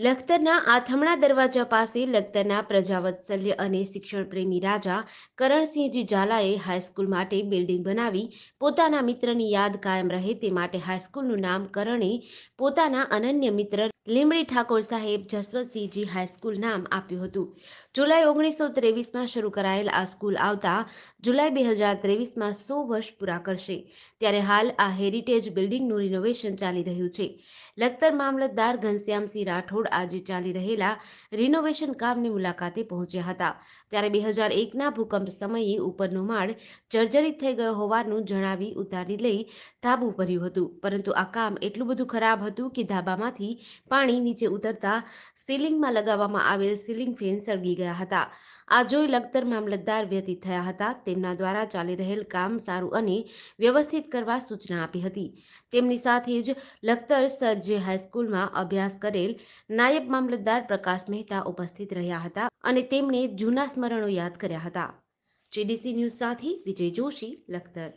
લખતરના આથમણા દરવાજા પાસે લખતરના પ્રજાવત્સલ્ય અને શિક્ષણ પ્રેમી રાજા કરણસિંહજી ઝાલાએ હાઈસ્કૂલ માટે બિલ્ડિંગ બનાવી પોતાના મિત્રની યાદ કાયમ રહે તે માટે હાઈસ્કૂલનું નામ કરણે પોતાના અનન્ય મિત્ર લીમડી ઠાકોર સાહેબ જસવંતસિંહજી હાઈસ્કૂલ નામ આપ્યું હતું જુલાઈ ઓગણીસો ત્રેવીસમાં શરૂ કરાયેલ આ સ્કૂલ આવતા જુલાઈ બે હજાર ત્રેવીસમાં સો વર્ષ પૂરા કરશે ત્યારે હાલ આ હેરિટેજ બિલ્ડિંગનું રિનોવેશન ચાલી રહ્યું છે લખતર મામલતદાર ઘનશ્યામસિંહ રાઠોડ રોડ આજે ચાલી રહેલા રિનોવેશન કામની મુલાકાતે પહોંચ્યા હતા ત્યારે બે હજાર એકના ભૂકંપ સમયે ઉપરનો માળ જર્જરિત થઈ ગયો હોવાનું જણાવી ઉતારી લઈ ધાબુ કર્યું હતું પરંતુ આ કામ એટલું બધું ખરાબ હતું કે ધાબામાંથી પાણી નીચે ઉતરતા સીલિંગમાં લગાવવામાં આવેલ સીલિંગ ફેન સળગી ગયા હતા આ જોઈ લખતર મામલતદાર વ્યતીત થયા હતા તેમના દ્વારા ચાલી રહેલ કામ સારું અને વ્યવસ્થિત કરવા સૂચના આપી હતી તેમની સાથે જ લખતર સર જે હાઈસ્કૂલમાં અભ્યાસ કરેલ નાયબ મામલતદાર પ્રકાશ મહેતા ઉપસ્થિત રહ્યા હતા અને તેમણે જૂના સ્મરણો યાદ કર્યા હતા જેડીસી ન્યૂઝ સાથે વિજય જોશી લખતર